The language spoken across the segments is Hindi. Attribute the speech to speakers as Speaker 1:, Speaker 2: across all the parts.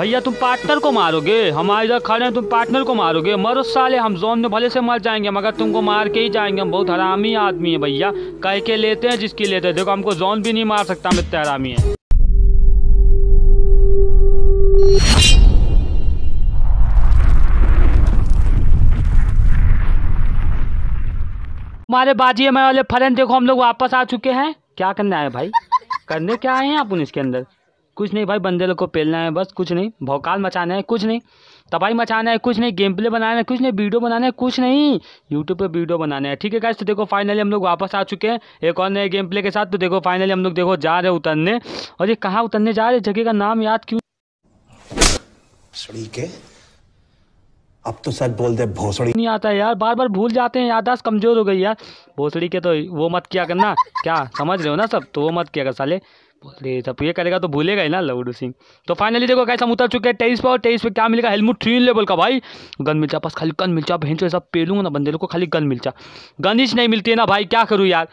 Speaker 1: भैया तुम पार्टनर को मारोगे हमारे इधर खड़े हैं तुम पार्टनर को मारोगे मरो साले हम जोन में भले से मर जाएंगे मगर तुमको मार के ही जाएंगे हम बहुत हरामी आदमी है भैया कह के लेते हैं जिसकी लेते हैं देखो हमको जोन भी नहीं मार सकता हम इतने हरामी है हमारे बाजी हमारे वाले फलन देखो हम लोग वापस आ चुके हैं क्या करने आए भाई करने क्या आए हैं आप उन इसके अंदर कुछ नहीं भाई बंदे लोग को पेलना है बस कुछ नहीं भौकाल मचाना है कुछ नहीं तबाही मचाना है कुछ नहीं गेम प्ले बनाना है कुछ नहीं वीडियो बनाना है कुछ नहीं यूट्यूब पे वीडियो बनाना है ठीक है गाइस तो देखो फाइनली हम लोग वापस आ चुके हैं एक और नए गेम प्ले के साथ तो देखो फाइनली हम लोग देखो जा रहे उतरने और ये कहाँ उतरने जा रहे जगह का नाम याद क्यों के अब तो सच बोल दे भोसड़ी नहीं आता है यार बार बार भूल जाते हैं यादाश कमजोर हो गई यार भोसड़ी के तो वो मत किया करना क्या समझ रहे हो ना सब तो वो मत किया कर साले बोले सब तो ये करेगा तो भूलेगा ही ना लवडू सिंह तो फाइनली देखो कैसा उतर चुके हैं तेईस पे और पे क्या मिलेगा हेलमेट थ्री लेवल का भाई गन मिल जा पास खाली गन मिल जा भेंचो ऐसा पेलूंगा ना बंदे लोग को खाली गन मिल जा गनिश नहीं मिलती है ना भाई क्या करूँ यार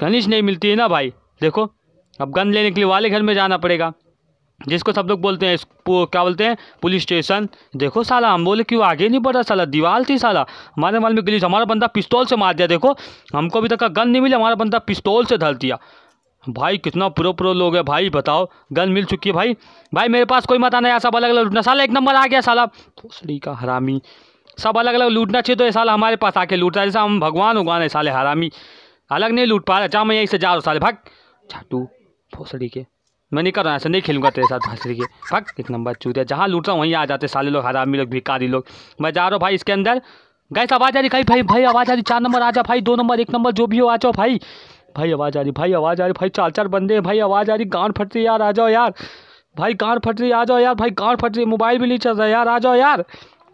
Speaker 1: गनिश नहीं मिलती है ना भाई देखो अब गन लेने के लिए वाले घर में जाना पड़ेगा जिसको सब लोग बोलते हैं क्या बोलते हैं पुलिस स्टेशन देखो साला हम बोले क्यों आगे नहीं बढ़ा साला दीवार थी साला हमारे माल में गलीस हमारा बंदा पिस्तौल से मार दिया देखो हमको अभी तक का गन नहीं मिला हमारा बंदा पिस्तौल से धर दिया भाई कितना प्रो प्रो लोग है भाई बताओ गन मिल चुकी है भाई भाई मेरे पास कोई मता नहीं सब अलग अलग लूटना साला एक नंबर आ गया साला थोसड़ी का हरामी सब अलग अलग लूटना चाहिए तो ये साला हमारे पास आके लूटता है जैसा हम भगवान उगवान है साले हरामी अलग नहीं लूट पा रहा चाह मैं यहीं से जा रहा हूँ साले भाग छाटू थोसड़ी के मैं नहीं कर रहा ऐसा नहीं खेलूंगा तेरे साथ भोसड़ी के भाग एक नंबर चूते जहाँ लूट रहा हूँ वहीं आ जाते साले लोग हरामी लोग भिकारी लोग मैं जा रहा हूँ भाई इसके अंदर गैस आवाज़ आ रही कहीं भाई भाई आवाज़ आ रही चार नंबर आ जाओ भाई दो नंबर एक नंबर जो भी हो आ जाओ भाई भाई आवाज़ आ रही भाई आवाज़ आ रही भाई चार चार बंदे हैं भाई आवाज़ आ रही गांड फट रही यार आ जाओ यार भाई गांड फट रही आ जाओ यार भाई कान फट रही मोबाइल भी नहीं चल रहा यार आ जाओ यार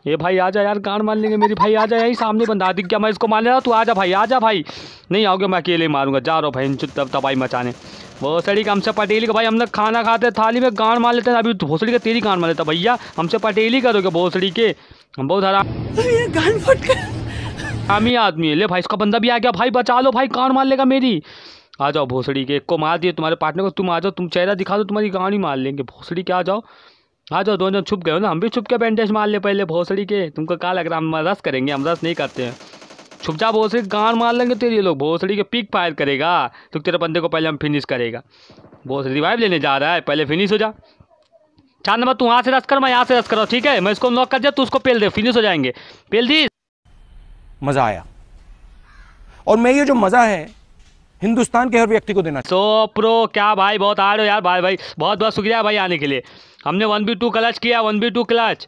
Speaker 1: ये भाई आ जाओ यार कान मार लेंगे मेरी भाई आ जाओ यही सामने बंदा दिख गया मैं इसको मार ले रहा तू आ जा भाई आ जा भाई नहीं आओगे मैं अकेले ही मारूंगा जा रहा भाई तब तबाही मचाने भोसड़ी का हमसे पटेली का भाई हम लोग खाना खाते थाली में गांड मार लेते हैं अभी भोसड़ी का तेरी गांड मार लेता भैया हमसे पटेली करोगे भोसड़ी के हम बहुत हरा हमी आदमी है ले भाई इसका बंदा भी आ गया भाई बचा लो भाई कान मार लेगा मेरी आ जाओ भोसड़ी के एक को मार दिए तुम्हारे पार्टनर को तुम आ जाओ तुम चेहरा दिखा दो तुम्हारी ही मार लेंगे भोसड़ी के आ जाओ आ जाओ दोनों जन छुप गए हो ना हम भी छुप के बैंडेज मार ले पहले भोसड़ी के तुमको कहा लग रहा है हम रस करेंगे हम रस नहीं करते हैं छुप जा भोसड़ी गांड मार लेंगे तेरे लोग भोसड़ी के पिक फायर करेगा तो तेरे बंदे को पहले हम फिनिश करेगा भोसड़ी रिवाइव लेने जा रहा है पहले फिनिश हो जा चार नंबर तू यहाँ से रस कर मैं यहाँ से रस करो ठीक है मैं इसको नॉक कर दिया तू उसको पेल दे फिनिश हो जाएंगे पेल दी मज़ा आया और मैं ये जो मज़ा है हिंदुस्तान के हर व्यक्ति को देना सो तो so, प्रो क्या भाई बहुत आ रहे हो यार भाई भाई बहुत बहुत शुक्रिया भाई आने के लिए हमने वन बी टू क्लच किया वन बी टू क्लच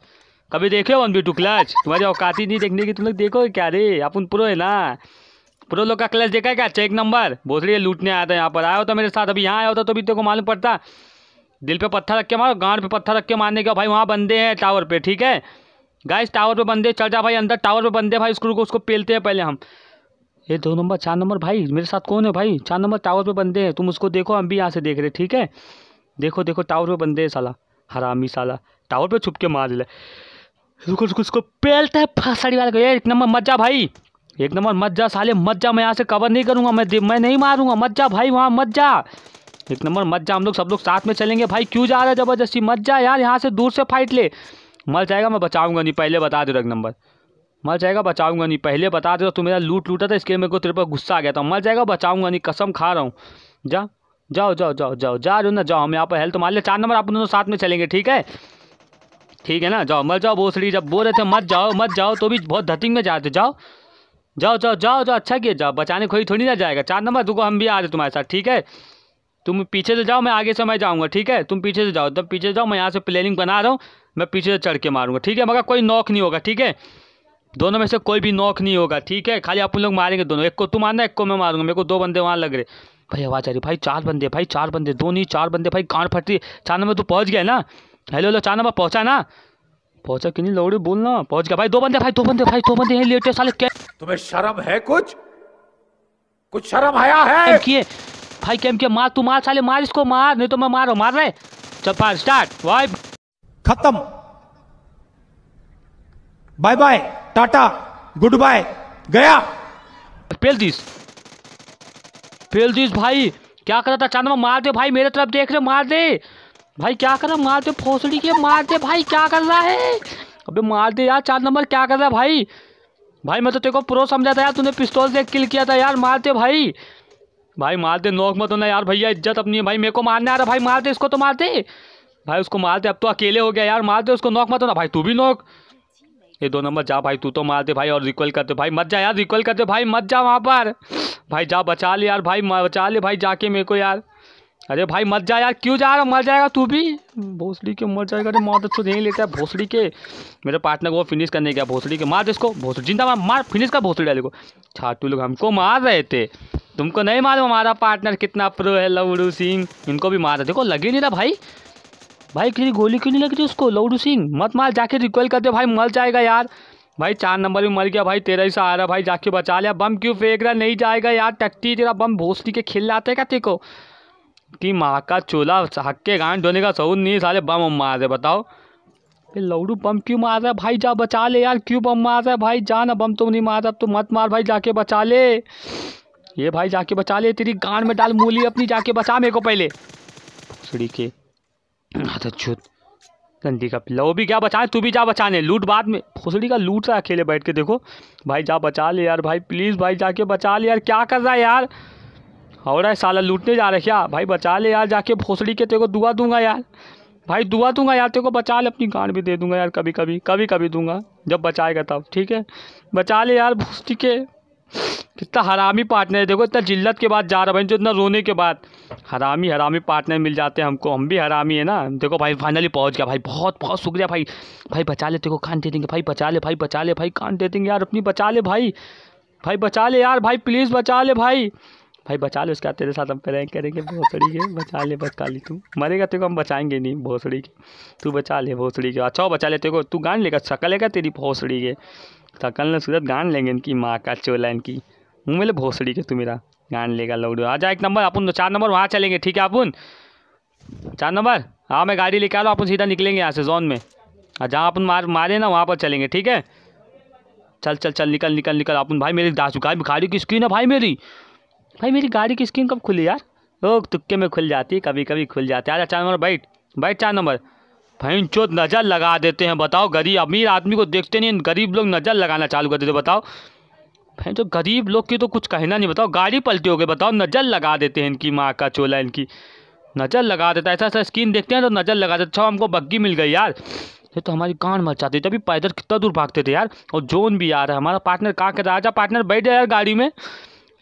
Speaker 1: कभी देखे हो वन बी टू क्लच तुम्हारी औकात ही नहीं देखने की तुम लोग देखो क्या रे अपन प्रो है ना प्रो लोग का क्लच देखा है क्या चेक नंबर भोसड़ी लूटने आया था यहाँ पर आया होता मेरे साथ अभी यहाँ आया होता तो भी तेरे को मालूम पड़ता दिल पे पत्थर रख के मारो गांड पे पत्थर रख के मारने के भाई वहाँ बंदे हैं टावर पे ठीक है गाइस टावर पे बंदे चल जा भाई अंदर टावर पे बंदे भाई स्क्रू को उसको पेलते हैं पहले हम ये दो नंबर चार नंबर भाई मेरे साथ कौन है भाई चार नंबर टावर पे बंदे हैं तुम उसको देखो हम भी यहाँ से देख रहे ठीक है देखो देखो टावर पे बंदे हैं साला हरामी साला टावर पे छुप के मार ले रुको रुको उसको पेलता है फसाड़ी वाले को ये एक नंबर मत जा भाई एक नंबर मत जा साले मत जा मैं यहाँ से कवर नहीं करूँगा मैं मैं नहीं मारूंगा मत जा भाई वहाँ मत जा एक नंबर मत जा हम लोग सब लोग साथ में चलेंगे भाई क्यों जा रहा है ज़बरदस्ती मत जा यार यहाँ से दूर से फाइट ले मर जाएगा मैं बचाऊंगा नहीं पहले बता दे रहा एक नंबर मर जाएगा बचाऊंगा नहीं पहले बता दे रहा तो तू मेरा लूट लूटा था इसके मेरे को तेरे पर गुस्सा आ गया था मर जाएगा बचाऊंगा नहीं कसम खा रहा हूँ जा जाओ जाओ जाओ जाओ जा रहे हो ना जाओ हम यहाँ पर हेल्थ मार ले चार नंबर आप दोनों साथ में चलेंगे ठीक है ठीक है ना जाओ मर जाओ भोसड़ी जब बोल रहे थे मत जाओ मत जाओ तो भी बहुत धतिंग में जाते जाओ जाओ जाओ जाओ जाओ अच्छा किया जाओ बचाने खोई थोड़ी ना जाएगा चार नंबर देखो हम भी आ रहे तुम्हारे साथ ठीक है तुम पीछे से जाओ मैं आगे से मैं जाऊँगा ठीक है तुम पीछे से जाओ तब पीछे जाओ मैं यहाँ से प्लानिंग बना रहा हूँ मैं पीछे से चढ़ के मारूंगा ठीक है मगर कोई नॉक नहीं होगा ठीक है दोनों में से कोई भी नॉक नहीं होगा ठीक है खाली आप लोग मारेंगे दोनों एक को तू मारना एक को मैं मारूंगा मेरे को दो बंदे वहाँ लग रहे भाई आवाज़ आ रही भाई चार बंदे भाई चार बंदे दो नहीं चार बंदे भाई कान फट रही चार नंबर तू पहुँच गया ना हेलो हेलो चार नंबर पहुँचा ना पहुँचा कि नहीं लौड़ी बोलना पहुँच गया भाई दो बंदे भाई दो बंदे भाई दो बंदे हैं लेटे साले क्या तुम्हें शर्म है कुछ कुछ शर्म आया है भाई कैम के मार तू मार साले मार इसको मार नहीं तो मैं मारो मार रहे चल स्टार्ट वाई खत्म bye bye tata goodbye गया फेल दिस फेल दिस भाई क्या कर रहा था चांदमा मार दे भाई मेरे तरफ देख रहे मार दे भाई क्या कर रहा मार दे फोसड़ी के मार दे भाई क्या कर रहा है अबे मार दे यार चार नंबर क्या कर रहा है भाई भाई मैं तो तेरे को प्रो समझा था यार तूने पिस्तौल से किल किया था यार मार दे भाई भाई मार दे नोक मत होना यार भैया इज्जत अपनी है भाई मेरे को मारने आ रहा भाई मार दे इसको तो मार दे भाई उसको मार दे अब तो अकेले हो गया यार मार दे उसको नॉक मत ना भाई तू भी नॉक ये दो नंबर जा भाई तू तो मार दे भाई और रिक्वल करते भाई मत जा यार रिक्वल करते भाई मत जा वहाँ पर भाई जा बचा ले यार भाई बचा ले भाई जाके मेरे को यार अरे भाई मत जा यार क्यों जा रहा मर जाएगा तू भी भोसड़ी के मर जाएगा अरे मौत तो अच्छा नहीं लेता है भोसड़ी के मेरे पार्टनर को फिनिश करने गया भोसड़ी के मार दे इसको भोसड़ी जिंदा मार मार फिनिश कर भोसड़ी डाले को छाटू लोग हमको मार रहे थे तुमको नहीं मालूम हमारा पार्टनर कितना प्रो है लवड़ू सिंह इनको भी मार रहे देखो लगे नहीं रहा भाई भाई किसी गोली क्यों नहीं लग रही उसको लौडू सिंह मत मार जाके रिकॉल कर दे भाई मर जाएगा यार भाई चार नंबर में मर गया भाई तेरा ही है भाई जाके बचा लिया बम क्यों फेंक रहा नहीं जाएगा यार टट्टी तेरा बम भोसली के खेल लाते क्या तेको कि माँ का चूल्हा हक्के गांड धोने का सऊद नहीं साले बम मार रहे बताओ ये लौडू बम क्यों मार रहा है भाई जा बचा ले यार क्यों बम मार रहा है भाई जा ना बम तो नहीं मार रहा तो मत मार भाई जाके बचा ले ये भाई जाके बचा ले तेरी गांड में डाल मूली अपनी जाके बचा मेरे को पहले के छूत गंदी का पिल्ला वो भी क्या बचाने तू भी जा बचाने लूट बाद में खुसड़ी का लूट रहा अकेले बैठ के देखो भाई जा बचा ले यार भाई प्लीज़ भाई जाके बचा ले यार क्या कर रहा है यार हो रहा है साला लूटने जा रहे क्या भाई बचा ले यार जाके भोसड़ी के तेरे को दुआ दूंगा यार भाई दुआ दूंगा यार तेरे को बचा ले अपनी गांड भी दे दूंगा यार कभी कभी कभी कभी दूंगा जब बचाएगा तब ठीक है बचा ले यार भोसड़ी के कितना हरामी पार्टनर है देखो इतना जिल्लत के बाद जा रहा भाई जो इतना रोने के बाद हरामी हरामी पार्टनर मिल जाते हैं हमको हम भी हरामी है ना देखो भाई फाइनली पहुंच गया भाई बहुत बहुत शुक्रिया भाई भाई बचा ले देखो कान दे देंगे भाई बचा ले भाई बचा ले भाई कान दे देंगे यार अपनी बचा ले भाई भाई बचा ले यार भाई प्लीज़ बचा ले भाई भाई बचा ले उसका तेरे साथ हम रहे करेंगे भोसड़ी के बचा ले बचा ले तू मरेगा तेरे को हम बचाएंगे नहीं भोसड़ी के तू बचा ले भोसड़ी के अच्छा बचा ले तेरे को तू गान लेगा शकल लेगा तेरी भोसड़ी के तो कल ने सूरत गान लेंगे इनकी माँ का चोला इनकी मुँह मिले भोसड़ी के तू मेरा गान लेगा लौड़ो आ जा एक नंबर अपन तो चार नंबर वहाँ चलेंगे ठीक है अपन चार नंबर हाँ मैं गाड़ी लेकर आ रहा अपन सीधा निकलेंगे यहाँ से जोन में और जहाँ अपन मार मारे ना वहाँ पर चलेंगे ठीक है चल चल चल निकल निकल निकल अपन भाई मेरी दास गाड़ी गाड़ी की स्क्रीन है भाई मेरी भाई मेरी गाड़ी की स्क्रीन कब खुली यार ओ तुक्के में खुल जाती कभी कभी खुल जाती यार चार नंबर बैठ बैठ चार नंबर फैन चोत नज़र लगा देते हैं बताओ गरीब अमीर आदमी को देखते नहीं गरीब लोग नज़र लगाना चालू कर देते बताओ फैन जो गरीब लोग की तो कुछ कहना नहीं बताओ गाड़ी पलटी हो गई बताओ नज़र लगा देते हैं इनकी माँ का चोला इनकी नज़र लगा देता है ऐसा ऐसा स्क्रीन देखते हैं तो नज़र लगा देते अच्छा हमको बग्गी मिल गई यार ये तो हमारी कान मचाती थी अभी पैदल कितना दूर भागते थे यार और जोन भी आ रहा है हमारा पार्टनर कहाँ कहता है आजा पार्टनर बैठ जाए यार गाड़ी में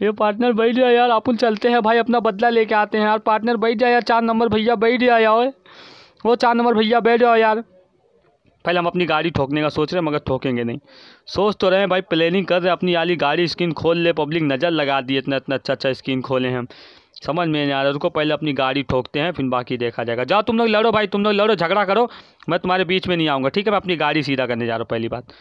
Speaker 1: ये पार्टनर बैठ जाए यार अपन चलते हैं भाई अपना बदला लेके आते हैं यार पार्टनर बैठ जाए यार चार नंबर भैया बैठ जाए यार वो चार नंबर भैया बैठ जाओ यार पहले हम अपनी गाड़ी ठोकने का सोच रहे हैं मगर ठोकेंगे नहीं सोच तो रहे हैं भाई प्लानिंग कर रहे हैं अपनी वाली गाड़ी स्क्रीन खोल ले पब्लिक नज़र लगा दी इतना इतना अच्छा अच्छा स्क्रीन खोले हैं समझ में नहीं आ रहा उसको पहले अपनी गाड़ी ठोकते हैं फिर बाकी देखा जाएगा जाओ तुम लोग लड़ो भाई तुम लोग लड़ो झगड़ा करो मैं तुम्हारे बीच में नहीं आऊँगा ठीक है मैं अपनी गाड़ी सीधा करने जा रहा हूँ पहली बात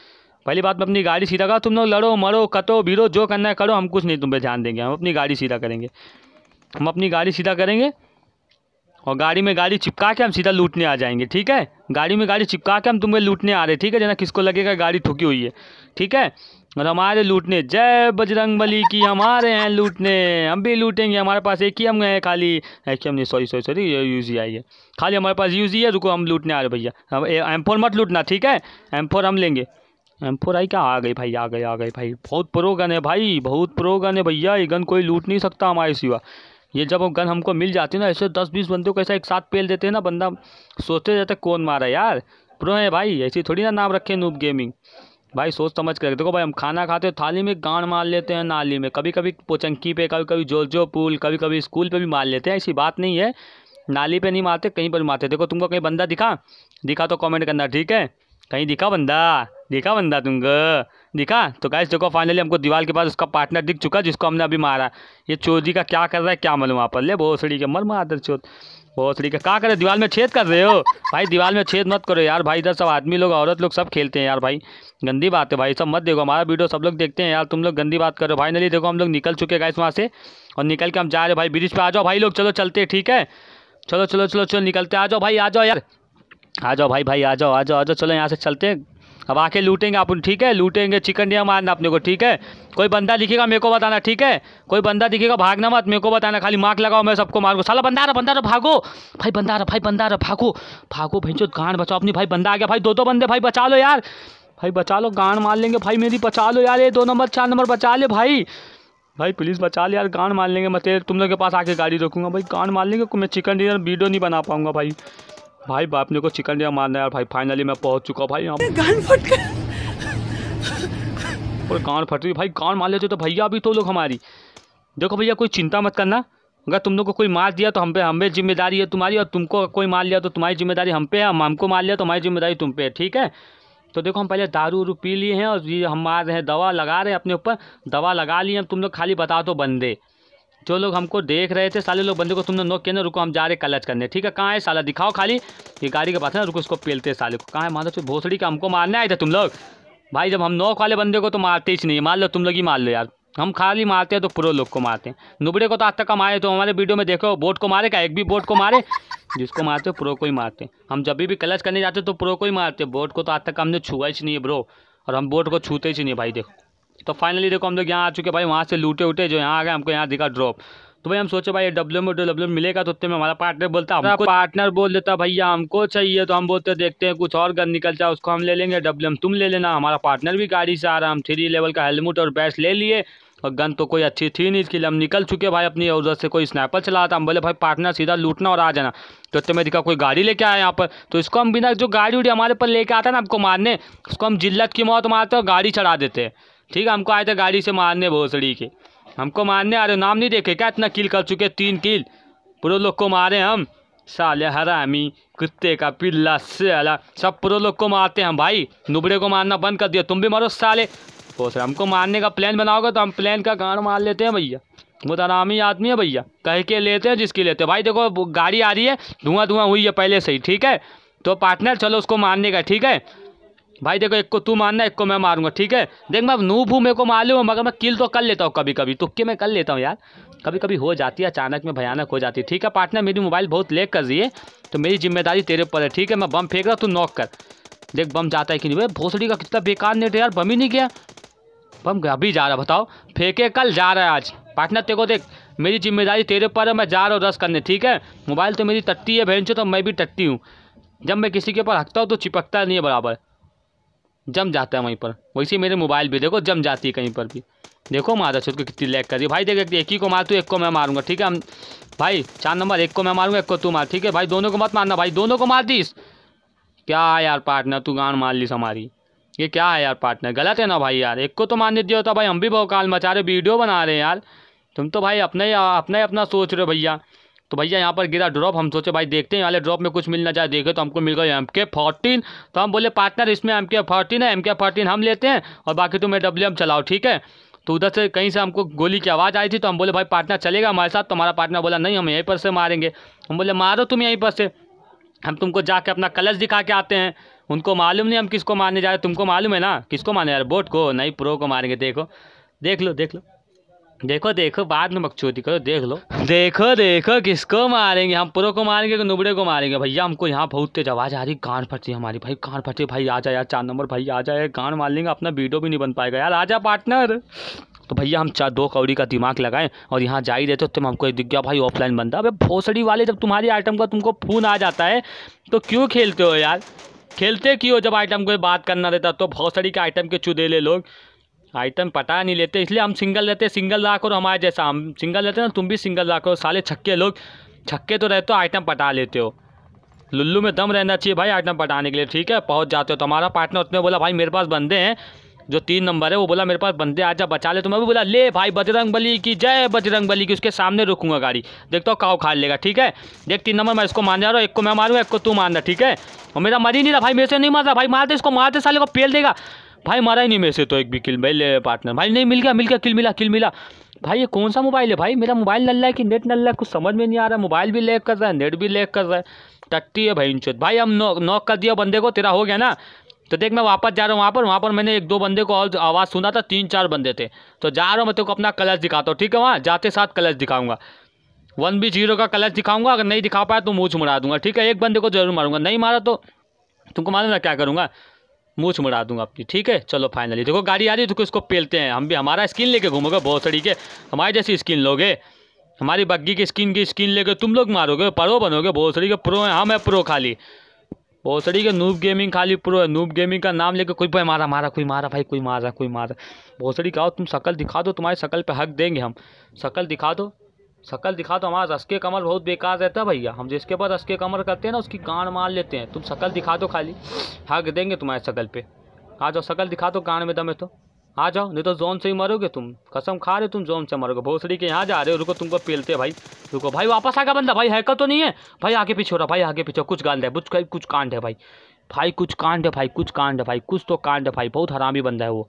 Speaker 1: पहली बात मैं अपनी गाड़ी सीधा करो तुम लोग लड़ो मरो कतो भीड़ो जो करना है करो हम कुछ नहीं तुम पे ध्यान देंगे हम अपनी गाड़ी सीधा करेंगे हम अपनी गाड़ी सीधा करेंगे और गाड़ी में गाड़ी चिपका के हम सीधा लूटने आ जाएंगे ठीक है गाड़ी में गाड़ी चिपका के हम तुम्हें लूटने आ रहे ठीक है जना किसको लगेगा गाड़ी ठुकी हुई है ठीक है और हमारे लूटने जय बजरंग बली की हमारे हैं लूटने हम भी लूटेंगे हमारे पास एक ही हम गए खाली एक ही हमने सॉरी सॉरी सॉरी यूज ही आई है खाली हमारे पास यूज ही है रुको हम लूटने आ रहे भैया हम एम फोर मत लूटना ठीक है एम फोर हम लेंगे एम फोर आई क्या आ गई भाई आ गए आ गए भाई बहुत प्रो गन है भाई बहुत प्रो गन है भैया ये गन कोई लूट नहीं सकता हमारे सिवा ये जब वो गन हमको मिल जाती है ना ऐसे दस बीस बंदों को ऐसा एक साथ पेल देते हैं ना बंदा सोचते रहते कौन मारा यार प्रो है भाई ऐसी थोड़ी ना नाम रखे नूब गेमिंग भाई सोच समझ कर देखो भाई हम खाना खाते हो थाली में गांड मार लेते हैं नाली में कभी कभी पोचंकी पे कभी कभी जोजो पुल कभी कभी स्कूल पे भी मार लेते हैं ऐसी बात नहीं है नाली पे नहीं मारते कहीं पर मारते देखो तुमको कहीं बंदा दिखा दिखा तो कमेंट करना ठीक है कहीं दिखा बंदा दिखा बंदा तुमको दिखा तो गाइस देखो फाइनली हमको दीवार के पास उसका पार्टनर दिख चुका जिसको हमने अभी मारा ये चोरी का क्या कर रहा है क्या मालूम वहाँ पर ले भोसड़ी के मर मार चोर भोसड़ी का क्या करे दीवार में छेद कर रहे हो भाई दीवार में छेद मत करो यार भाई इधर सब आदमी लोग औरत लोग सब खेलते हैं यार भाई गंदी बात है भाई सब मत देखो हमारा वीडियो सब लोग देखते हैं यार तुम लोग गंदी बात करो फाइनली देखो हम लोग निकल चुके गाइस वहाँ से और निकल के हम जा रहे भाई ब्रिज पर आ जाओ भाई लोग चलो चलते ठीक है चलो चलो चलो चलो निकलते आ जाओ भाई आ जाओ यार आ जाओ भाई भाई आ जाओ आ जाओ आ जाओ चलो यहाँ से चलते हैं अब आके लूटेंगे आप ठीक है लूटेंगे चिकन डिया मारना अपने को ठीक है कोई बंदा दिखेगा मेरे को बताना ठीक है कोई बंदा दिखेगा भागना मत मेरे को बताना खाली मार्क लगाओ मैं सबको मारूंगा साला बंदा रहा बंदा रहा भागो भाई बंदा रहा भाई बंदा रहा भागो भागो भाई जो गांड बचाओ अपनी भाई बंदा आ गया भाई दो दो बंदे भाई बचा लो यार भाई बचा लो गांड मार लेंगे भाई मेरी बचा लो यार ये दो नंबर चार नंबर बचा ले भाई भाई प्लीज़ बचा ले यार गांड मार लेंगे मैं तुम लोग के पास आके गाड़ी रोकूंगा भाई गांड मार लेंगे मैं चिकन डिनर वीडियो नहीं बना पाऊंगा भाई भाई बाप ने को चिकन दिया मारना यार भाई फाइनली मैं पहुंच चुका भाई यहाँ गान फट और कान फट रही भाई कान मार लेते तो भैया भी तो लोग हमारी देखो भैया कोई चिंता मत करना अगर तुम लोग को कोई मार दिया तो हम पे हमें जिम्मेदारी है तुम्हारी और तुमको कोई मार लिया तो तुम्हारी जिम्मेदारी हम पे है हम हमको मार लिया तो हमारी जिम्मेदारी तुम पे है ठीक है तो देखो हम पहले दारू उरू पी लिए हैं और ये हम मार रहे हैं दवा लगा रहे हैं अपने ऊपर दवा लगा लिए हम तुम लोग खाली बता दो बंदे जो लोग हमको देख रहे थे साले लोग बंदे को तुमने नोक किया ना रुको हम जा रहे कलच करने ठीक है कहाँ है साला दिखाओ खाली ये गाड़ी के पास है ना रुको उसको पेलते हैं साले को कहाँ है माधव भोसड़ी का हमको मारने आए थे तुम लोग भाई जब हम नोक वाले बंदे को तो मारते ही नहीं मार लो तुम लोग ही मार लो यार हम खाली मारते हैं तो प्रो लोग को मारते हैं नुबड़े को तो आज तक का मारे तो हमारे वीडियो में देखो बोट को मारे क्या एक भी बोट को मारे जिसको मारते हो प्रो को ही मारते हैं हम जब भी कलच करने जाते तो प्रो को ही मारते बोट को तो आज तक हमने छुआ ही नहीं है ब्रो और हम बोट को छूते ही नहीं भाई देखो तो फाइनली देखो हम लोग यहाँ आ चुके भाई वहाँ से लूटे उठे जो यहाँ आ गए हमको यहाँ दिखा ड्रॉप तो भाई हम सोचे भाई डब्ल्यू में डब्ल्यू मिलेगा तो उतने में हमारा पार्टनर बोलता है तो हमको पार्टनर बोल देता भैया हमको चाहिए तो हम बोलते देखते हैं कुछ और गन निकलता है उसको हम ले लेंगे डब्ल्यू तुम ले लेना हमारा पार्टनर भी गाड़ी से आ रहा हम थ्री लेवल का हेलमेट और बैस ले लिए और गन तो कोई अच्छी थी नहीं इसके लिए हम निकल चुके भाई अपनी और उधर से कोई स्नैपर चला था हम बोले भाई पार्टनर सीधा लूटना और आ जाना तो इतने में दिखा कोई गाड़ी लेके आया यहाँ पर तो इसको हम बिना जो गाड़ी उड़ी हमारे पर लेके आता है ना आपको मारने उसको हम जिल्लत की मौत मारते और गाड़ी चढ़ा देते हैं ठीक है हमको आए थे गाड़ी से मारने भोसड़ी के हमको मारने आ रहे नाम नहीं देखे क्या इतना किल कर चुके तीन किल प्रो लोग को मारे हम साले हरामी कुत्ते का पिल्ला से अला सब प्रो लोग को मारते हैं भाई नुबड़े को मारना बंद कर दिया तुम भी मारो साले तो सर हमको मारने का प्लान बनाओगे तो हम प्लान का गांड मार लेते हैं भैया वो आरामी तो आदमी है भैया कह के लेते हैं जिसकी लेते हैं भाई देखो गाड़ी आ रही है धुआं धुआं हुई है पहले से ही ठीक है तो पार्टनर चलो उसको मारने का ठीक है भाई देखो एक को तू मारना एक को मैं मारूंगा ठीक है देख मैं नूब हूँ मेरे को मालूम है मगर मैं किल तो कर लेता हूँ कभी कभी तुक्के मैं कर लेता हूँ यार कभी कभी हो जाती है अचानक में भयानक हो जाती है ठीक है पार्टनर मेरी मोबाइल बहुत लेक कर रही है तो मेरी जिम्मेदारी तेरे ऊपर है ठीक है मैं बम फेंक रहा तू नॉक कर देख बम जाता है कि नहीं भाई भोसड़ी का कितना बेकार नेट है यार बम ही नहीं गया बम अभी जा रहा बताओ फेंके कल जा रहा है आज पार्टनर तेरे को देख मेरी जिम्मेदारी तेरे ऊपर है मैं जा रहा हूँ रस करने ठीक है मोबाइल तो मेरी टट्टी है बहन तो मैं भी टट्टी हूँ जब मैं किसी के ऊपर हकता हूँ तो चिपकता नहीं है बराबर जम जाता है वहीं पर वैसे मेरे मोबाइल भी देखो जम जाती है कहीं पर भी देखो मारा छुट को कितनी कर दी भाई देख एक ही को मार तू एक को मैं मारूंगा ठीक है हम भाई चार नंबर एक को मैं मारूंगा एक को तू मार ठीक है भाई दोनों को मत मारना भाई दोनों को मार दीस क्या यार पार्टनर तू गान मार लीस हमारी ये क्या है यार पार्टनर गलत है ना भाई यार एक को तो मारने दिया होता भाई हम भी बहुकाल मचा रहे वीडियो बना रहे हैं यार तुम तो भाई अपने अपना ही अपना सोच रहे हो भैया तो भैया यहाँ पर गिरा ड्रॉप हम सोचे भाई देखते हैं वाले ड्रॉप में कुछ मिलना चाहे देखे तो हमको मिल गया एम के फोर्टीन तो हम बोले पार्टनर इसमें एम के फोर्टीन है एम के फोर्टीन हम लेते हैं और बाकी तुम्हें डब्ल्यू एम चलाओ ठीक है तो उधर से कहीं से हमको गोली की आवाज़ आई थी तो हम बोले भाई पार्टनर चलेगा हमारे साथ तो हमारा पार्टनर बोला नहीं हम यहीं पर से मारेंगे हम बोले मारो तुम यहीं पर से हम तुमको जाके अपना कलर्स दिखा के आते हैं उनको मालूम नहीं हम किसको मारने जा रहे तुमको मालूम है ना किसको मारने जा रहे बोट को नहीं प्रो को मारेंगे देखो देख लो देख लो देखो देखो बाद में बकचोदी करो देख लो देखो देखो किसको मारेंगे हम पुरो को मारेंगे कि नुबड़े को मारेंगे भैया हमको यहाँ बहुत तेज आवाज़ आ रही कान फटी हमारी भाई कान फटी भाई आ जाए यार चार नंबर भाई आ जाए कान मार लेंगे अपना वीडियो भी नहीं बन पाएगा यार आ जा पार्टनर तो भैया हम चार दो कौड़ी का दिमाग लगाएं और यहाँ जा ही देते तुम हमको दिख गया भाई ऑफलाइन बंदा अब भोसड़ी वाले जब तुम्हारी आइटम का तुमको फोन आ जाता है तो क्यों खेलते हो यार खेलते क्यों जब आइटम को बात करना रहता तो भोसड़ी के आइटम के चुदेले लोग आइटम पटा नहीं लेते इसलिए हम सिंगल रहते सिंगल ला करो हमारे जैसा हम सिंगल रहते ना तुम भी सिंगल ला करो साले छक्के लोग छक्के तो रहते हो आइटम पटा लेते हो लुल्लू में दम रहना चाहिए भाई आइटम पटाने के लिए ठीक है पहुँच जाते हो तो हमारा पार्टनर उसने बोला भाई मेरे पास बंदे हैं जो तीन नंबर है वो बोला मेरे पास बंदे आ जा बचा ले तो मैं भी बोला ले भाई बजरंग बली की जय बजरंग बली की उसके सामने रुकूंगा गाड़ी देखता हूँ काव खा लेगा ठीक है देख तीन नंबर मैं इसको मान जा रहा हूँ एक को मैं मारूँगा एक को तू मारना ठीक है और मेरा मर ही नहीं रहा भाई मेरे से नहीं मार रहा भाई मारते इसको मारते साले को पेल देगा भाई मारा ही नहीं मेरे से तो एक भी किल भाई पार्टनर भाई नहीं मिल गया मिल गया किल मिला किल मिला भाई ये कौन सा मोबाइल है भाई मेरा मोबाइल नल रहा है कि नेट नल रहा है कुछ समझ में नहीं आ रहा मोबाइल भी लेक कर रहा है नेट भी लेक कर रहा है टट्टी है भाई इंचोत भाई हम नॉक कर दिया बंदे को तेरा हो गया ना तो देख मैं वापस जा रहा हूँ वहाँ पर वहाँ पर मैंने एक दो बंदे को और आवाज़ सुना था तीन चार बंदे थे तो जा रहा हूँ मैं तेरे को अपना कलर्स दिखाता हूँ ठीक है वहाँ जाते साथ कलर्स दिखाऊंगा वन बी जीरो का कलर्स दिखाऊंगा अगर नहीं दिखा पाया तो मुँह मरा दूंगा ठीक है एक बंदे को जरूर मारूंगा नहीं मारा तो तुमको मालूम ना क्या करूँगा मूछ मुड़ा दूंगा आपकी ठीक है चलो फाइनली देखो गाड़ी आ रही है तो इसको पेलते हैं हम भी हमारा स्किन लेके घूमोगे बहुत तरीके हमारे जैसी स्किन लोगे हमारी बग्गी की स्किन की स्किन लेके तुम लोग मारोगे प्रो बनोगे बहुत सड़ी के प्रो हैं हम है प्रो खाली बहुत सड़ी के नूब गेमिंग खाली प्रो है नूब गेमिंग का नाम लेके कोई भाई मारा मारा कोई मारा भाई कोई मारा कोई मारा बहुत सड़ी आओ तुम शकल दिखा दो तुम्हारी शकल पर हक देंगे हम शकल दिखा दो शकल दिखा तो हमारा रस के कमर बहुत बेकार रहता है भैया हम जिसके पास रस के कमर करते हैं ना उसकी कान मार लेते हैं तुम शकल दिखा दो खाली हक देंगे तुम्हारे शकल पे आ जाओ शकल दिखा दो कान में दमे तो आ जाओ नहीं तो जोन से ही मरोगे तुम कसम खा रहे तुम जोन से मरोगे भोसड़ी के यहाँ जा रहे हो रुको तुमको पेलते भाई रुको भाई वापस आ गया बंदा भाई हैकर तो नहीं है भाई आगे पीछे हो रहा भाई आगे पीछे कुछ गांड है कुछ कुछ कांड है भाई भाई कुछ कांड है भाई कुछ कांड है भाई कुछ तो कांड है भाई बहुत हरामी बंदा है वो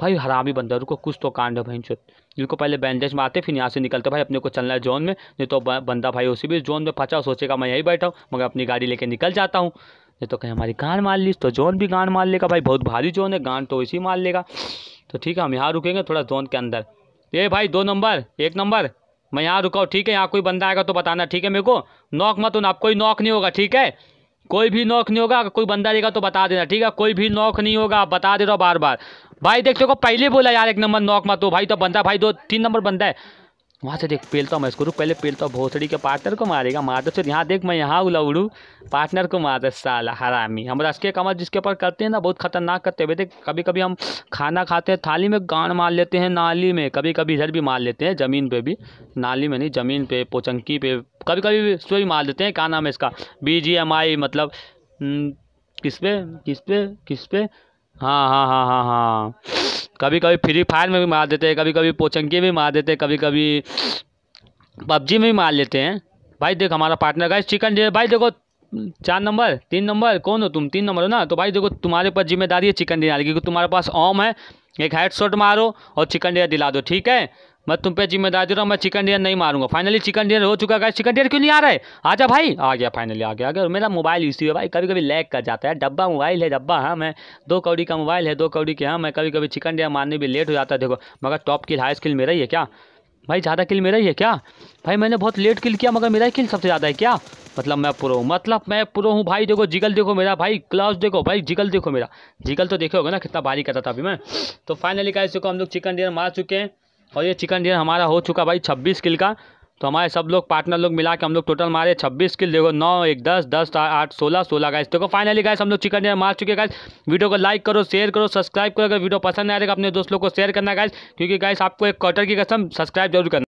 Speaker 1: भाई हरामी बंदर रुको कुछ तो कांड है भैंस इनको पहले बैंडेज मारते फिर यहाँ से निकलते भाई अपने को चलना है जोन में नहीं तो बंदा भाई उसी भी जोन में फंसा सोचेगा मैं यहीं बैठा हूँ मगर अपनी गाड़ी लेके निकल जाता हूँ नहीं तो कहीं हमारी गांड मार ली तो जोन भी गांड मार लेगा भाई बहुत भारी जोन है गांड तो इसी मार लेगा तो ठीक है हम यहाँ रुकेंगे थोड़ा जोन के अंदर ये भाई दो नंबर एक नंबर मैं यहाँ रुका ठीक है यहाँ कोई बंदा आएगा तो बताना ठीक है मेरे को नॉक मत होना आप कोई नॉक नहीं होगा ठीक है कोई भी नॉक नहीं होगा अगर कोई बंदा रहेगा तो बता देना ठीक है कोई भी नॉक नहीं होगा आप बता दे रहा हो बार बार भाई देख तेरे पहले बोला यार एक नंबर नॉक मत हो भाई तो बंदा भाई दो तीन नंबर बंदा है वहाँ से देख पेलता हूँ मैं इसको रुक पहले पेलता हूँ भोसड़ी के पार्टनर को मारेगा माधव फिर यहाँ देख मैं यहाँ उला उड़ू पार्टनर को मार साला हरामी हम रस के कमर जिसके ऊपर करते हैं ना बहुत खतरनाक करते हैं देख कभी कभी हम खाना खाते हैं थाली में गांड मार लेते हैं नाली में कभी कभी इधर भी मार लेते हैं ज़मीन पर भी नाली में नहीं ज़मीन पे पोचंकी पे कभी कभी सो भी मार लेते हैं क्या नाम है इसका बी मतलब हम्म, किस पे किस पे किस पे हाँ हाँ हाँ हाँ हाँ कभी कभी फ्री फायर में भी मार देते हैं कभी कभी पोचंकी में मार देते हैं कभी कभी पबजी में भी मार लेते हैं भाई देख हमारा पार्टनर गाइस चिकन डिनर भाई देखो चार नंबर तीन नंबर कौन हो तुम तीन नंबर हो ना तो भाई देखो तुम्हारे पास जिम्मेदारी है चिकन डिनर क्योंकि तुम्हारे पास ऑम है एक हेड मारो और चिकन डिनर दिला दो ठीक है मैं तुम पे जिम्मेदार दे रहा हूँ मैं चिकन डियर नहीं मारूंगा फाइनली चिकन डियर हो चुका है चिकन डियर क्यों नहीं आ रहा है जा भाई आ गया फाइनली आ गया आ गया मेरा मोबाइल इसी है भाई कभी कभी लैग कर जाता है डब्बा मोबाइल है डब्बा हाँ मैं दो कौड़ी का मोबाइल है दो कौड़ी के हाँ मैं कभी कभी चिकन डियर मारने भी लेट हो जाता है देखो मगर टॉप किल हाई स्किल मेरा ही है क्या भाई ज़्यादा किल मेरा ही है क्या भाई मैंने बहुत लेट किल किया मगर मेरा ही किल सबसे ज़्यादा है क्या मतलब मैं प्रो हूँ मतलब मैं प्रो हूँ भाई देखो जिगल देखो मेरा भाई क्लास देखो भाई जिगल देखो मेरा जिगल तो देखे होगा ना कितना भारी करता था अभी मैं तो फाइनली कह चुका हम लोग चिकन डियर मार चुके हैं और ये चिकन डिनर हमारा हो चुका भाई छब्बीस किल का तो हमारे सब लोग पार्टनर लोग मिला के हम लोग टोटल मारे छब्बीस किल देखो नौ एक दस दस आठ सोलह सोलह गाइस देखो फाइनली गाइस हम लोग चिकन डिनर मार चुके गाइस वीडियो को लाइक करो शेयर करो सब्सक्राइब करो अगर वीडियो पसंद आएगा अपने दोस्तों को शेयर करना गाइस क्योंकि गाइस आपको एक क्वार्टर की कसम सब्सक्राइब जरूर करना